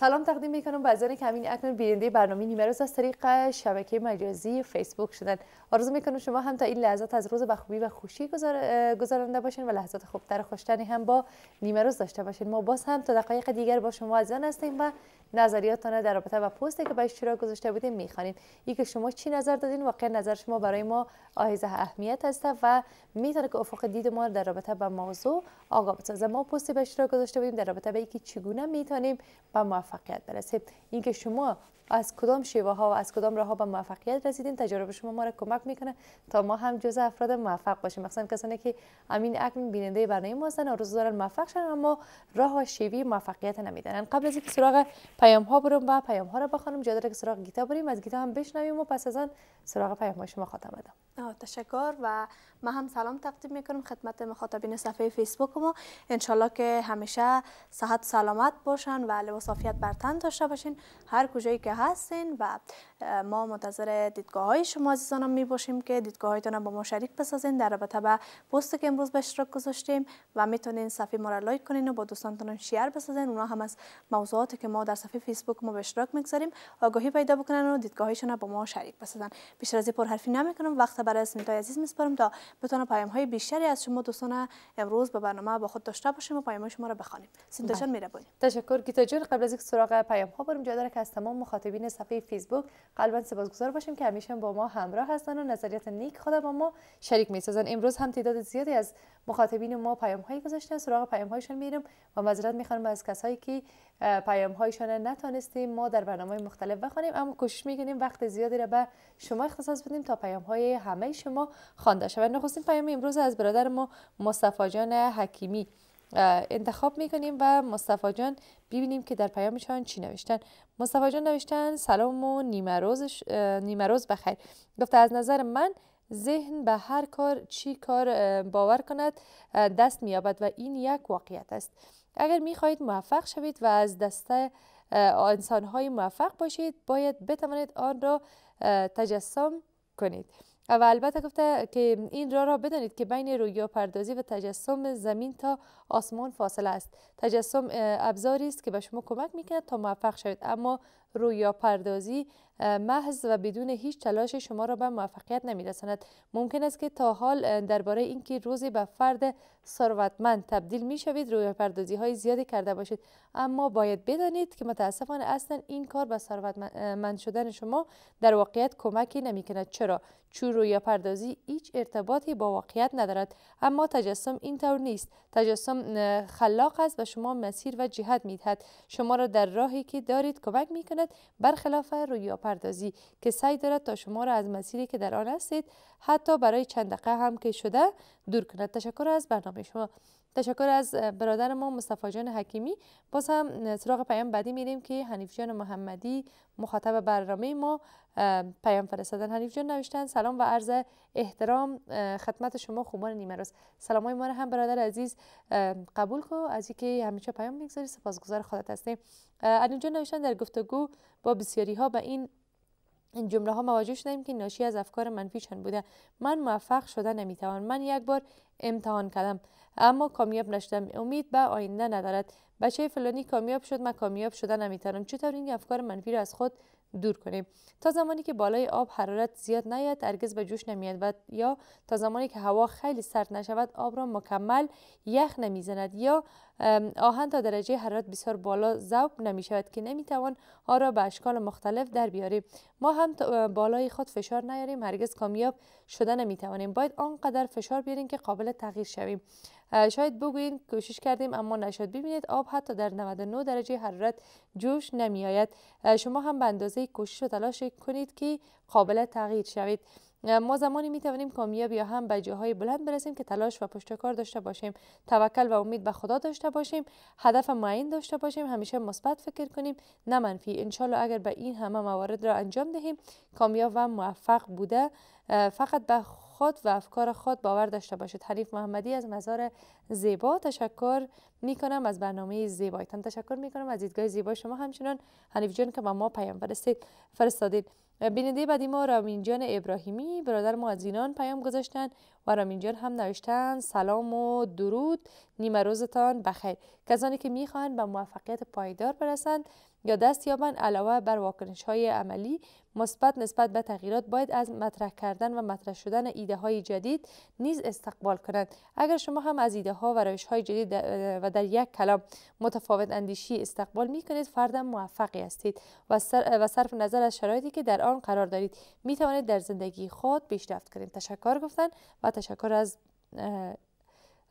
سلام تقدیم میکنم به ازان کمین اکنون بیننده برنامه نیمه روز از طریق شبکه مجازی فیسبوک شدن آرزو میکنم شما هم تا این لحظات از روز بخوبی و خوشی گذارنده باشین و لحظات خوبتر خوشتنی هم با نیمه روز داشته باشین ما باز هم تا دقایق دیگر با شما عزیزان هستیم و نظریاتتان در رابطه با پستی که به اشتراک گذاشته بودیم میخوانیم اینکه شما چی نظر دادین واقعا نظر شما برای ما آهیز اهمیت است و میتونه که افق دید ما در رابطه با موضوع آگاه بسازه ما پستی به اشتراک گذاشته بودیم در رابطه به اینکه چگونه میتونیم به موفقیت برسیم اینکه شما از کدام شیوه ها و از کدام راه ها به موفقیت رسیدین تجربه شما ما را کمک میکنه تا ما هم جز افراد موفق باشیم مثلا کسانی که امین اکنون بیننده برنامه ما هستن روز دارن موفق شدن، اما راه و شیوه موفقیت نمیدانن قبل از اینکه سراغ پیام ها برم و پیام ها را بخونم جدا که سراغ گیتا بریم از گیتا هم بشنویم و پس از آن سراغ پیام های شما خاتم بدم تشکر و ما هم سلام تقدیم میکنیم. خدمت مخاطبین صفحه فیسبوک ما انشالله که همیشه صحت سلامت باشن و لباس عافیت بر تن داشته باشین هر کجایی که هستین و ما منتظر دیدگاه های شما عزیزانم می باشیم که دیدگاه هایتان با ما شریک بسازین در رابطه به پستی که امروز به اشتراک گذاشتیم و میتونین صفحه ما را لایک کنین و با دوستانتون شیر بسازین اونا هم از موضوعاتی که ما در صفحه فیسبوک ما به اشتراک میگذاریم آگاهی پیدا بکنن و دیدگاه هایشون با ما شریک بسازن بیشتر از این پر حرفی نمیکنم وقت برای اسمیتای عزیز میسپارم تا بتونم پیام های بیشتری از شما دوستان امروز به برنامه با خود داشته باشیم و پیام شما را بخوانیم سینتا بله. جان میره تشکر گیتا جان قبل از اینکه سراغ پیام ها بریم جا داره که از تمام مخاطب مخاطبین صفحه فیسبوک قلبا سپاسگزار باشیم که همیشه با ما همراه هستن و نظریات نیک خود با ما شریک میسازن امروز هم تعداد زیادی از مخاطبین ما پیام هایی گذاشتن سراغ پیام هایشان میریم و معذرت میخوام از کسایی که پیام هایشان نتونستیم ما در برنامه مختلف بخوانیم اما کوشش میکنیم وقت زیادی را به شما اختصاص بدیم تا پیام های همه شما خوانده شود نخستین پیام امروز از برادر ما مصطفی جان حکیمی انتخاب میکنیم و مصطفی جان ببینیم که در پیامشان چی نوشتن مصطفی جان نوشتن سلام و نیمه روز, بخیر گفته از نظر من ذهن به هر کار چی کار باور کند دست میابد و این یک واقعیت است اگر میخواهید موفق شوید و از دسته انسانهای موفق باشید باید بتوانید آن را تجسم کنید و البته گفته که این را را بدانید که بین رویا پردازی و تجسم زمین تا آسمان فاصله است تجسم ابزاری است که به شما کمک میکند تا موفق شوید اما رویا پردازی محض و بدون هیچ تلاش شما را به موفقیت نمیرساند ممکن است که تا حال درباره اینکه روزی به فرد ثروتمند تبدیل می شوید رویا پردازی های زیادی کرده باشید اما باید بدانید که متاسفانه اصلا این کار به ثروتمند شدن شما در واقعیت کمکی نمی کند چرا چون رویا پردازی هیچ ارتباطی با واقعیت ندارد اما تجسم اینطور نیست تجسم خلاق است و شما مسیر و جهت می شما را در راهی که دارید کمک می کند کند برخلاف رویا پردازی که سعی دارد تا شما را از مسیری که در آن هستید حتی برای چند دقیقه هم که شده دور کند تشکر از برنامه شما تشکر از برادر ما مصطفی جان حکیمی باز هم سراغ پیام بعدی میریم که حنیف جان محمدی مخاطب برنامه ما پیام فرستادن حنیف جان نوشتن سلام و عرض احترام خدمت شما خوبان نیمه روز سلام های ما را هم برادر عزیز قبول کو از اینکه همیشه پیام میگذاری سپاسگزار خودت هستیم علی جان نوشتن در گفتگو با بسیاری ها به این این جمله ها مواجه شدیم که ناشی از افکار چند بوده من موفق شده نمیتوان من یک بار امتحان کردم اما کامیاب نشدم امید به آینده ندارد بچه فلانی کامیاب شد من کامیاب شده نمیتوانم چطور این افکار منفی را از خود دور کنیم تا زمانی که بالای آب حرارت زیاد نیاد هرگز به جوش نمیاد و یا تا زمانی که هوا خیلی سرد نشود آب را مکمل یخ نمیزند یا آهن تا درجه حرارت بسیار بالا ذوب نمی شود که نمیتوان آن را به اشکال مختلف در بیاریم ما هم بالای خود فشار نیاریم هرگز کامیاب شده نمیتوانیم باید آنقدر فشار بیاریم که قابل تغییر شویم شاید بگوین کوشش کردیم اما نشد ببینید آب حتی در 99 درجه حرارت جوش نمی آید شما هم به اندازه کوشش و تلاش کنید که قابل تغییر شوید ما زمانی می توانیم کامیاب یا هم به جاهای بلند برسیم که تلاش و پشتکار داشته باشیم توکل و امید به خدا داشته باشیم هدف معین داشته باشیم همیشه مثبت فکر کنیم نه منفی انشالله اگر به این همه موارد را انجام دهیم کامیاب و موفق بوده فقط به خود و افکار خود باور داشته باشید حریف محمدی از مزار زیبا تشکر می کنم از برنامه زیبایتان تشکر می کنم از دیدگاه زیبا شما همچنان حنیف جان که ما ما پیام فرستید فرستادید بیننده بعدی ما رامین ابراهیمی برادر ما از اینان پیام گذاشتند رامین جان هم نوشتن سلام و درود نیمه روزتان بخیر کسانی که میخواهند به موفقیت پایدار برسند یا دست یابند علاوه بر واکنش های عملی مثبت نسبت به تغییرات باید از مطرح کردن و مطرح شدن ایده های جدید نیز استقبال کنند اگر شما هم از ایده ها و روش های جدید و در یک کلام متفاوت اندیشی استقبال می کنید فرد موفقی هستید و, سر و صرف نظر از شرایطی که در آن قرار دارید می توانید در زندگی خود پیشرفت کنید تشکر گفتن و تشکر از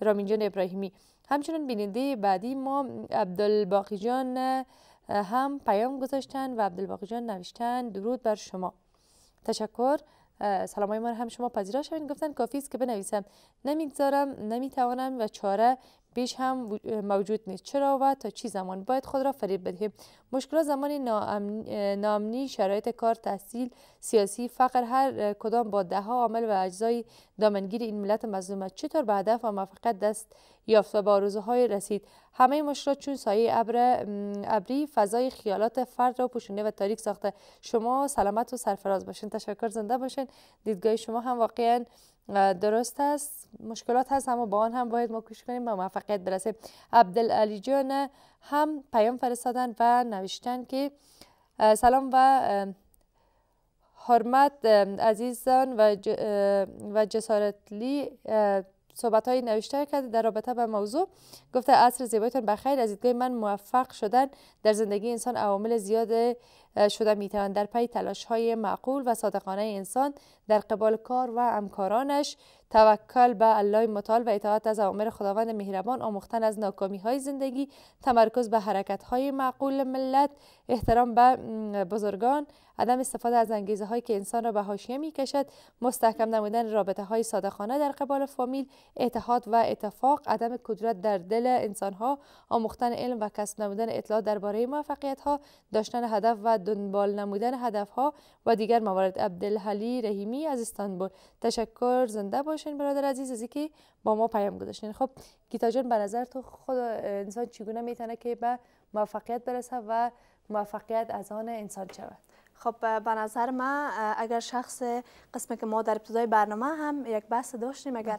رامین جان ابراهیمی همچنین بیننده بعدی ما عبدالباقی جان هم پیام گذاشتن و عبدالباقی جان نوشتن درود بر شما تشکر سلام های ما هم شما پذیرا شوین گفتن کافی است که بنویسم نمیگذارم نمیتوانم و چاره بیش هم موجود نیست چرا و تا چی زمان باید خود را فریب بدهیم مشکلات زمان نامنی شرایط کار تحصیل سیاسی فقر هر کدام با ها عامل و اجزای دامنگیر این ملت مظلوم چطور به هدف و موفقیت دست یافت و به رسید همه مشکلات چون سایه ابر ابری فضای خیالات فرد را پوشونده و تاریک ساخته شما سلامت و سرفراز باشین تشکر زنده باشین دیدگاه شما هم واقعا درست است مشکلات هست اما با آن هم باید ما کوشش کنیم و موفقیت برسیم عبدالعلی جان هم پیام فرستادن و نوشتن که سلام و حرمت عزیزان و, و جسارتلی صحبت های نوشته کرده در رابطه به موضوع گفته عصر زیبایتان بخیر از دیدگاه من موفق شدن در زندگی انسان عوامل زیاد شده میتوان در پی تلاش های معقول و صادقانه انسان در قبال کار و امکارانش توکل به الله متعال و اطاعت از اوامر خداوند مهربان آموختن از ناکامی های زندگی تمرکز به حرکت های معقول ملت احترام به بزرگان عدم استفاده از انگیزه هایی که انسان را به حاشیه می کشد مستحکم نمودن رابطه های صادقانه در قبال فامیل اتحاد و اتفاق عدم کدرت در دل مقابل ها آموختن علم و کسب نمودن اطلاع درباره موفقیت ها داشتن هدف و دنبال نمودن هدف ها و دیگر موارد عبدالحلی رحیمی از استانبول تشکر زنده باشین برادر عزیز از که با ما پیام گذاشتین خب گیتا جان به نظر تو خود انسان چگونه میتونه که به موفقیت برسه و موفقیت از آن انسان شود خب به نظر ما اگر شخص قسمی که ما در ابتدای برنامه هم یک بحث داشتیم اگر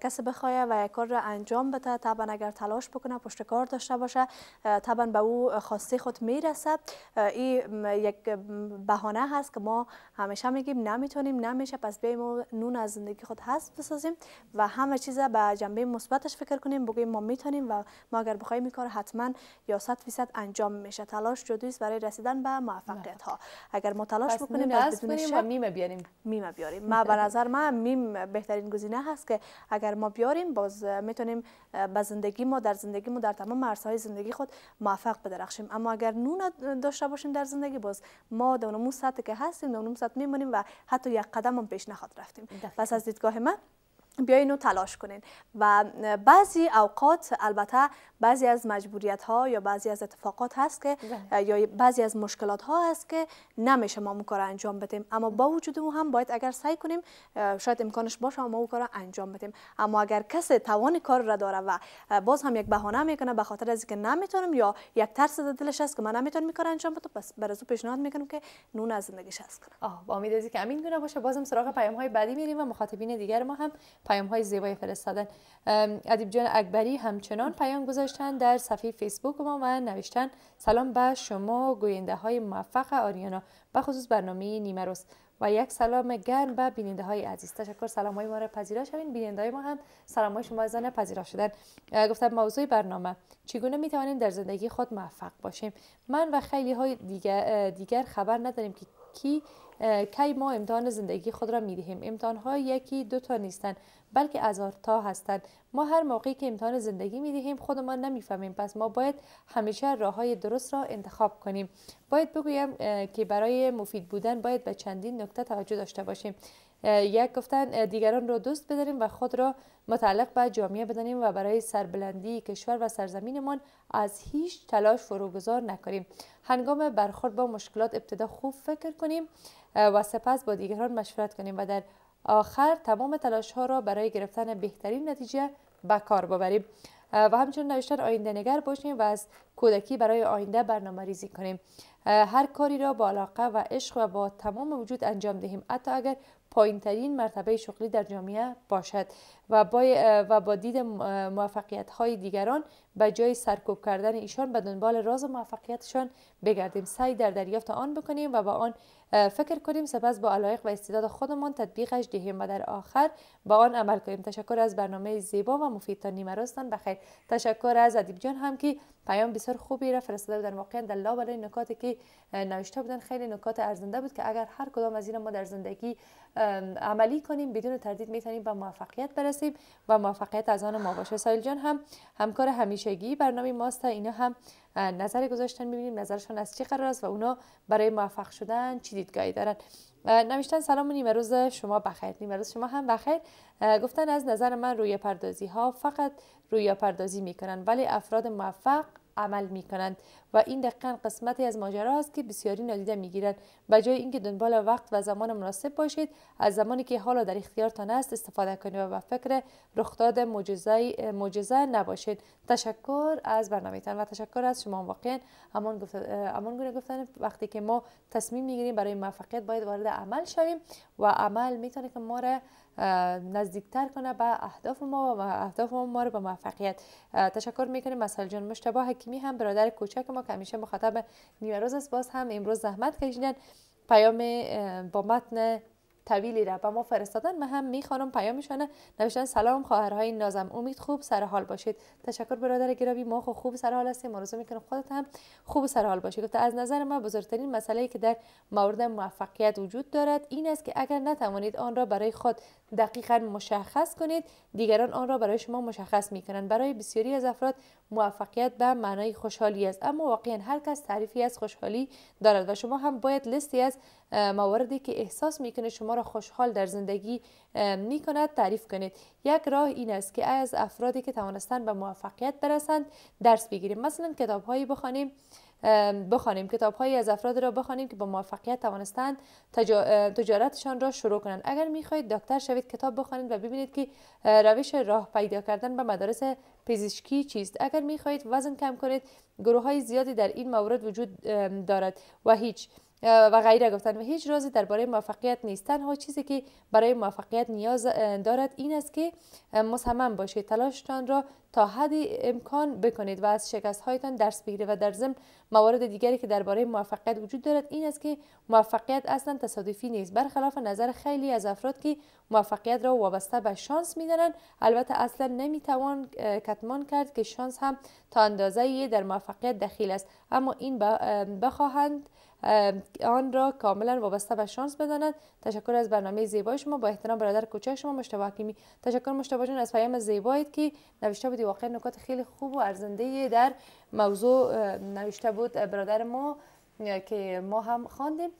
کسی بخواه و یک کار را انجام بده طبعا اگر تلاش بکنه پشت کار داشته باشه طبعا به او خواسته خود میرسد این یک بهانه هست که ما همیشه میگیم نمیتونیم نمیشه پس بیایم نون از زندگی خود هست بسازیم و همه چیز به جنبه مثبتش فکر کنیم بگیم ما میتونیم و ما اگر بخوایم کار حتما یا 100 فیصد انجام میشه تلاش است برای رسیدن به موفقیت ها اگر ما تلاش بکنیم باز بدون شک میمه بیاریم میمه بیاریم ما به نظر ما میم بهترین گزینه هست که اگر ما بیاریم باز میتونیم به زندگی ما در زندگی ما در تمام های زندگی خود موفق بدرخشیم اما اگر نون داشته باشیم در زندگی باز ما در اون سطح که هستیم در اون سطح میمونیم و حتی یک قدم هم پیش نخواد رفتیم پس از دیدگاه من بیاین و تلاش کنین و بعضی اوقات البته بعضی از مجبوریت ها یا بعضی از اتفاقات هست که بله. یا بعضی از مشکلات ها هست که نمیشه ما اون انجام بدیم اما با وجود اون هم باید اگر سعی کنیم شاید امکانش باشه ما اون کار انجام بدیم اما اگر کسی توان کار را داره و باز هم یک بهانه میکنه به خاطر از اینکه نمیتونم یا یک ترس در دلش هست که من نمیتونم کار انجام بدم پس برای او پیشنهاد میکنم که نون از زندگیش هست کنه با امید که همین گونه باشه بازم سراغ پیام های بعدی میریم و مخاطبین دیگر ما هم پیام های زیبای فرستادن ادیب جان اکبری همچنان پیام گذاشتن در صفحه فیسبوک ما و نوشتن سلام به شما گوینده های موفق آریانا به خصوص برنامه نیمه روز و یک سلام گرم به بیننده های عزیز تشکر سلام های ما را پذیرا شوین بیننده های ما هم سلام های شما از پذیرا شدن گفتم موضوع برنامه چگونه می توانیم در زندگی خود موفق باشیم من و خیلی های دیگر, دیگر خبر نداریم که کی کی ما امتحان زندگی خود را میدهیم امتحان ها یکی دو تا نیستند بلکه تا هستند ما هر موقعی که امتحان زندگی میدهیم خودمان نمیفهمیم پس ما باید همیشه راه های درست را انتخاب کنیم باید بگویم که برای مفید بودن باید به چندین نکته توجه داشته باشیم یک گفتن دیگران را دوست بداریم و خود را متعلق به جامعه بدانیم و برای سربلندی کشور و سرزمینمان از هیچ تلاش فروگذار نکنیم هنگام برخورد با مشکلات ابتدا خوب فکر کنیم و سپس با دیگران مشورت کنیم و در آخر تمام تلاش ها را برای گرفتن بهترین نتیجه به کار ببریم و همچنین نوشتن آینده نگر باشیم و از کودکی برای آینده برنامه ریزی کنیم هر کاری را با علاقه و عشق و با تمام وجود انجام دهیم حتی اگر پایین ترین مرتبه شغلی در جامعه باشد و با, و با دید موفقیت های دیگران به جای سرکوب کردن ایشان به دنبال راز موفقیتشان بگردیم سعی در دریافت آن بکنیم و با آن فکر کنیم سپس با علایق و استعداد خودمان تطبیقش دهیم و در آخر با آن عمل کنیم تشکر از برنامه زیبا و مفید تا نیمه بخیر تشکر از ادیب جان هم که پیام بسیار خوبی را فرستاده بودن واقعا در برای نکاتی که نوشته بودن خیلی نکات ارزنده بود که اگر هر کدام از این ما در زندگی عملی کنیم بدون تردید میتونیم به موفقیت برسیم و موفقیت از آن ما باشه سایل جان هم همکار همیشگی برنامه ماست اینا هم نظر گذاشتن ببینیم نظرشان از چی قرار است و اونا برای موفق شدن چی دیدگاهی دارن نوشتن سلام و نیمه روز شما بخیر نیمه روز شما هم بخیر گفتن از نظر من روی پردازی ها فقط روی پردازی میکنن ولی افراد موفق عمل می کنند و این دقیقا قسمتی از ماجرا است که بسیاری نادیده می گیرند به جای اینکه دنبال وقت و زمان مناسب باشید از زمانی که حالا در اختیارتان است استفاده کنید و به فکر رخداد معجزه نباشید تشکر از تان و تشکر از شما واقعا همان گونه گفتن وقتی که ما تصمیم میگیریم برای موفقیت باید وارد عمل شویم و عمل میتونه که ما را نزدیکتر کنه به اهداف ما و اهداف ما, ما رو به موفقیت تشکر میکنیم مسئله جان مشتبه حکیمی هم برادر کوچک ما که همیشه مخاطب نیمه روز است باز هم امروز زحمت کشیدن پیام با متن طویلی را به ما فرستادن من هم میخوانم پیامشان نوشتن سلام خواهرهای نازم امید خوب سر حال باشید تشکر برادر گرامی ما خوب, خوب سر حال هستیم آرزو میکنم خودت هم خوب سر حال باشید گفته از نظر ما بزرگترین مسئله که در مورد موفقیت وجود دارد این است که اگر نتوانید آن را برای خود دقیقا مشخص کنید دیگران آن را برای شما مشخص میکنند برای بسیاری از افراد موفقیت به معنای خوشحالی است اما واقعا هر کس تعریفی از خوشحالی دارد و شما هم باید لیستی از مواردی که احساس میکنه شما را خوشحال در زندگی میکند تعریف کنید یک راه این است که از افرادی که توانستند به موفقیت برسند درس بگیریم مثلا کتاب هایی بخوانیم بخوانیم کتابهایی از افراد را بخوانیم که با موفقیت توانستند تجارتشان را شروع کنند اگر میخواهید دکتر شوید کتاب بخوانید و ببینید که روش راه پیدا کردن به مدارس پزشکی چیست اگر میخواهید وزن کم کنید گروه های زیادی در این مورد وجود دارد و هیچ و غیره گفتن و هیچ رازی درباره موفقیت نیست تنها چیزی که برای موفقیت نیاز دارد این است که مصمم باشید تلاشتان را تا حد امکان بکنید و از شکست هایتان درس بگیرید و در ضمن موارد دیگری که درباره موفقیت وجود دارد این است که موفقیت اصلا تصادفی نیست برخلاف نظر خیلی از افراد که موفقیت را وابسته به شانس میدانند البته اصلا نمیتوان کتمان کرد که شانس هم تا اندازه در موفقیت دخیل است اما این بخواهند آن را کاملا وابسته به شانس بدانند تشکر از برنامه زیبای شما با احترام برادر کوچک شما مشتبه حکیمی تشکر مشتبه جان از پیام زیبایید که نوشته واقعا نکات خیلی خوب و ارزنده در موضوع نوشته بود برادر ما که ما هم خواندیم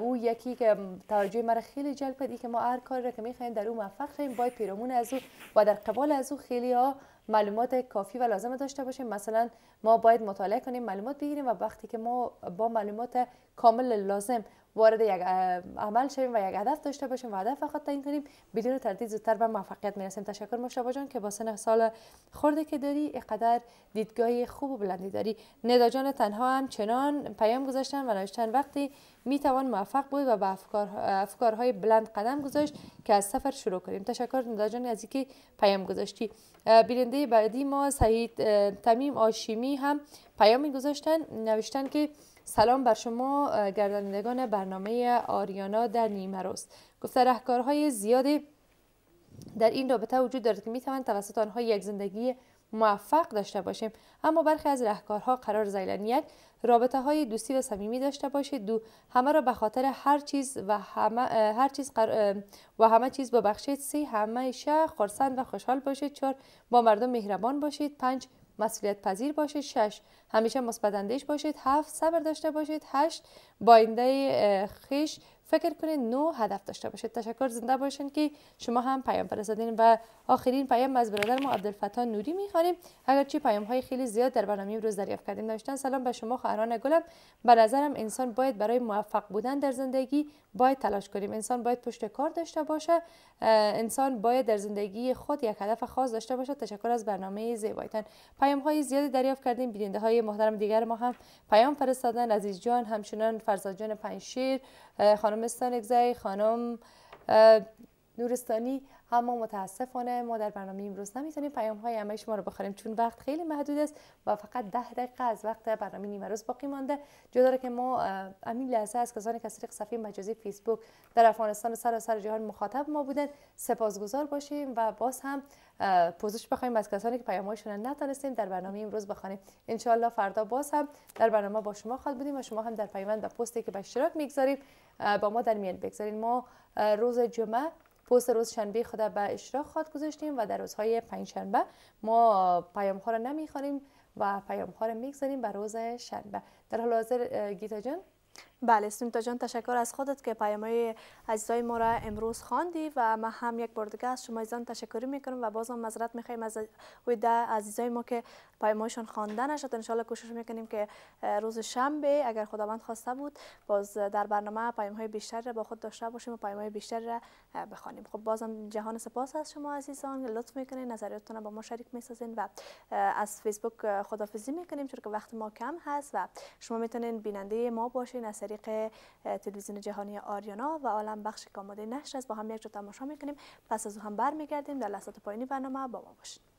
او یکی که توجه مرا خیلی جلب کرد که ما هر کاری را که میخواییم در او موفق شویم باید پیرامون از او و در قبال از او خیلی ها معلومات کافی و لازم داشته باشیم مثلا ما باید مطالعه کنیم معلومات بگیریم و وقتی که ما با معلومات کامل لازم وارد یک عمل شویم و یک هدف داشته باشیم و هدف خود تعیین کنیم بدون تردید زودتر به موفقیت میرسیم تشکر مشتبه جان که با سن سال خورده که داری اینقدر دیدگاهی خوب و بلندی داری ندا جان تنها هم چنان پیام گذاشتن و نوشتن وقتی میتوان موفق بود و به افکار افکارهای بلند قدم گذاشت که از سفر شروع کنیم تشکر ندا جان از اینکه پیام گذاشتی بیننده بعدی ما سعید تمیم آشیمی هم پیامی گذاشتن نوشتن که سلام بر شما گردانندگان برنامه آریانا در نیمه روز گفته رهکارهای زیادی در این رابطه وجود دارد که میتوان توسط آنها یک زندگی موفق داشته باشیم اما برخی از رهکارها قرار زیلن یک رابطه های دوستی و صمیمی داشته باشید دو همه را به خاطر هر چیز و همه هر چیز و همه چیز ببخشید سه همهشه خرسند و خوشحال باشید چهار با مردم مهربان باشید پنج مسئولیت پذیر باشید 6 همیشه مثبت باشید 7 صبر داشته باشید 8 باینده خیش فکر کنین نو هدف داشته باشید تشکر زنده باشین که شما هم پیام فرستادین و آخرین پیام از برادر ما عبدالفتاح نوری میخوانیم چی پیام های خیلی زیاد در برنامه امروز دریافت کردیم داشتن سلام به شما خواهران گلم به نظرم انسان باید برای موفق بودن در زندگی باید تلاش کنیم انسان باید پشت کار داشته باشه انسان باید در زندگی خود یک هدف خاص داشته باشه تشکر از برنامه زیبایتان پیام های زیادی دریافت کردیم بیننده های محترم دیگر ما هم پیام فرستادن عزیز جان همچنان فرزاد جان پنشیر خانم زمستان اگزای خانم نورستانی اما متاسفانه ما در برنامه امروز نمیتونیم پیام های همه شما رو بخوریم چون وقت خیلی محدود است و فقط ده دقیقه از وقت برنامه نیمه روز باقی مانده جدا که ما امین لحظه از کسانی که طریق صفحه مجازی فیسبوک در افغانستان و سراسر سر جهان مخاطب ما بودن سپاسگزار باشیم و باز هم پوزش بخوایم از کسانی که هایشون نتونستیم در برنامه امروز بخوانیم ان فردا باز هم در برنامه با شما خواهد بودیم و شما هم در پیوند و پستی که به اشتراک میگذاریم با ما در میان بگذارین ما روز جمعه پست روز شنبه خدا به اشتراک خواد گذاشتیم و در روزهای پنج شنبه ما پیام ها را نمیخوانیم و پیام ها را میگذاریم به روز شنبه در حال حاضر گیتا جان بله سمیتا جان تشکر از خودت که پیامهای عزیزای ما را امروز خواندی و ما هم یک بار دیگه از شما ایزان تشکری میکنم و بازم مذرت میخوایم از ویده عزیزای ما که پیمایشان خوانده نشد انشالله کوشش میکنیم که روز شنبه اگر خداوند خواسته بود باز در برنامه پیام های بیشتر را با خود داشته باشیم و پیام های بیشتر را بخوانیم خب بازم جهان سپاس از شما عزیزان لطف میکنین نظریاتتون با ما شریک میسازین و از فیسبوک خدافزی میکنیم چون که وقت ما کم هست و شما میتونید بیننده ما باشین از طریق تلویزیون جهانی آریانا و عالم بخش کاماده نشر از با هم یک جا تماشا میکنیم پس از او هم برمیگردیم در لحظات پایینی برنامه با ما باشین